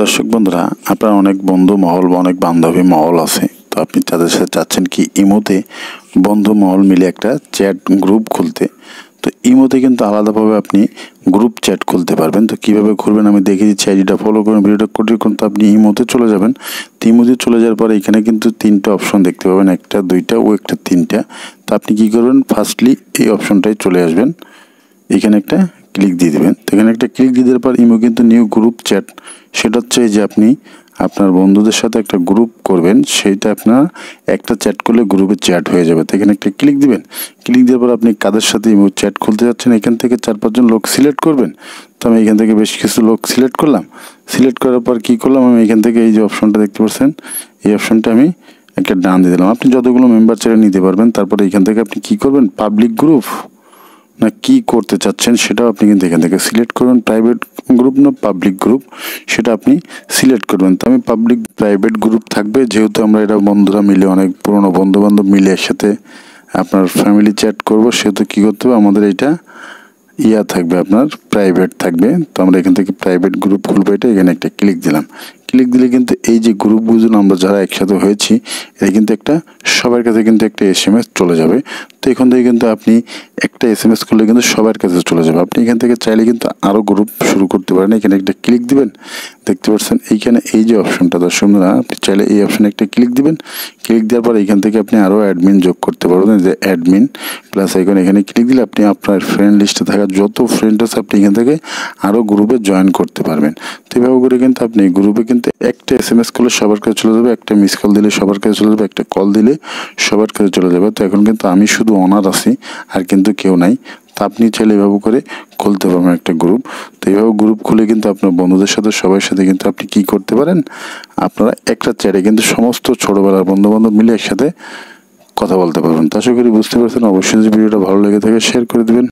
দর্শক বন্ধুরা আপনার অনেক বন্ধু মহল বা অনেক বান্ধবী মহল আছে তো আপনি তাদের সাথে চাচ্ছেন কি ইমোতে বন্ধু মহল মিলে একটা চ্যাট গ্রুপ খুলতে তো ইমোতে কিন্তু আলাদাভাবে আপনি গ্রুপ চ্যাট খুলতে পারবেন তো কীভাবে খুলবেন আমি দেখে দিচ্ছি আইডিটা ফলো করুন ভিডিওটা করতে তো আপনি ইমোতে চলে যাবেন তো ইমোতে চলে যাওয়ার পরে এখানে কিন্তু তিনটা অপশন দেখতে পাবেন একটা দুইটা ও একটা তিনটা তো আপনি কী করবেন ফার্স্টলি এই অপশনটাই চলে আসবেন এখানে একটা ক্লিক দিয়ে দেবেন এখানে একটা ক্লিক দিয়ে দেওয়ার পর ইমো কিন্তু নিউ গ্রুপ চ্যাট সেটা হচ্ছে যে আপনি আপনার বন্ধুদের সাথে একটা গ্রুপ করবেন সেইটা আপনার একটা চ্যাট করলে গ্রুপে চ্যাট হয়ে যাবে তো এখানে একটা ক্লিক দিবেন ক্লিক দেওয়ার পর আপনি কাদের সাথে ইমো চ্যাট খুলতে যাচ্ছেন এখান থেকে চার পাঁচজন লোক সিলেক্ট করবেন তো আমি এখান থেকে বেশ কিছু লোক সিলেক্ট করলাম সিলেক্ট করার পর কী করলাম আমি এখান থেকে এই যে অপশনটা দেখতে পাচ্ছেন এই অপশনটা আমি একটা ডান দিয়ে দিলাম আপনি যতগুলো মেম্বার ছেড়ে নিতে পারবেন তারপরে এখান থেকে আপনি কী করবেন পাবলিক গ্রুপ না কি করতে চাচ্ছেন সেটাও আপনি কিন্তু এখান থেকে সিলেক্ট করবেন প্রাইভেট গ্রুপ না পাবলিক গ্রুপ সেটা আপনি সিলেক্ট করবেন তো আমি পাবলিক প্রাইভেট গ্রুপ থাকবে যেহেতু আমরা এটা বন্ধুরা মিলে অনেক পুরনো বন্ধুবান্ধব মিলে একসাথে আপনার ফ্যামিলি চ্যাট করব সেহেতু কী করতে হবে আমাদের এটা ইয়া থাকবে আপনার প্রাইভেট থাকবে তো আমরা এখান থেকে প্রাইভেট গ্রুপ খুলবো এটা এখানে একটা ক্লিক দিলাম ক্লিক দিলে কিন্তু এই যে গ্রুপ বুঝুন আমরা যারা একসাথে হয়েছি এটা কিন্তু একটা সবার কাছে কিন্তু একটা এস এম এস চলে যাবে তো এখান থেকে কিন্তু আপনি একটা এস এম এস করলে কিন্তু সবার কাছে চলে যাবে আপনি এখান থেকে চাইলে কিন্তু আরও গ্রুপ শুরু করতে পারেন এখানে একটা ক্লিক দিবেন দেখতে পাচ্ছেন এইখানে এই যে অপশনটা দর্শক না আপনি চাইলে এই অপশানে একটা ক্লিক দিবেন ক্লিক দেওয়ার পর এখান থেকে আপনি আরও অ্যাডমিন যোগ করতে পারবেন যে অ্যাডমিন প্লাস এখন এখানে ক্লিক দিলে আপনি আপনার ফ্রেন্ড লিস্টে থাকা যত ফ্রেন্ড আছে আপনি এখান থেকে আরও গ্রুপে জয়েন করতে পারবেন তো এভাবে করে কিন্তু আপনি গ্রুপে কিন্তু কিন্তু একটা এস এম এস করলে সবার কাছে চলে যাবে একটা মিস কল দিলে সবার কাছে চলে যাবে একটা কল দিলে সবার কাছে চলে যাবে তো এখন কিন্তু আমি শুধু অনার আছি আর কিন্তু কেউ নাই তা আপনি চাইলে এভাবে করে খুলতে পারবেন একটা গ্রুপ তো এইভাবে গ্রুপ খুলে কিন্তু আপনার বন্ধুদের সাথে সবার সাথে কিন্তু আপনি কি করতে পারেন আপনারা একটা চেয়ারে কিন্তু সমস্ত ছোটোবেলার বন্ধু বান্ধব মিলে একসাথে কথা বলতে পারবেন তা আশা করি বুঝতে পারছেন অবশ্যই যদি ভিডিওটা ভালো লেগে থাকে শেয়ার করে দেবেন